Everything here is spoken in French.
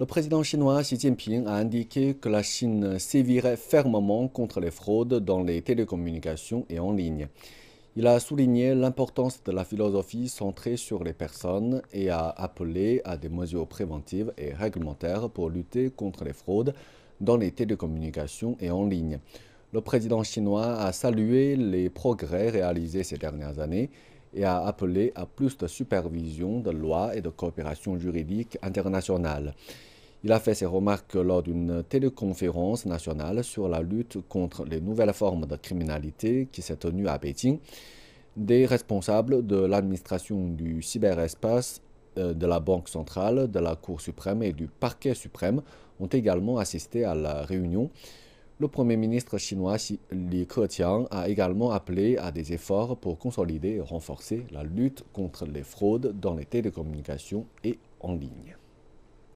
Le président chinois Xi Jinping a indiqué que la Chine sévirait fermement contre les fraudes dans les télécommunications et en ligne. Il a souligné l'importance de la philosophie centrée sur les personnes et a appelé à des mesures préventives et réglementaires pour lutter contre les fraudes dans les télécommunications et en ligne. Le président chinois a salué les progrès réalisés ces dernières années et a appelé à plus de supervision de lois et de coopération juridique internationale. Il a fait ses remarques lors d'une téléconférence nationale sur la lutte contre les nouvelles formes de criminalité qui s'est tenue à Pékin. Des responsables de l'administration du cyberespace, euh, de la Banque centrale, de la Cour suprême et du Parquet suprême ont également assisté à la réunion. Le Premier ministre chinois Li Keqiang a également appelé à des efforts pour consolider et renforcer la lutte contre les fraudes dans les télécommunications et en ligne.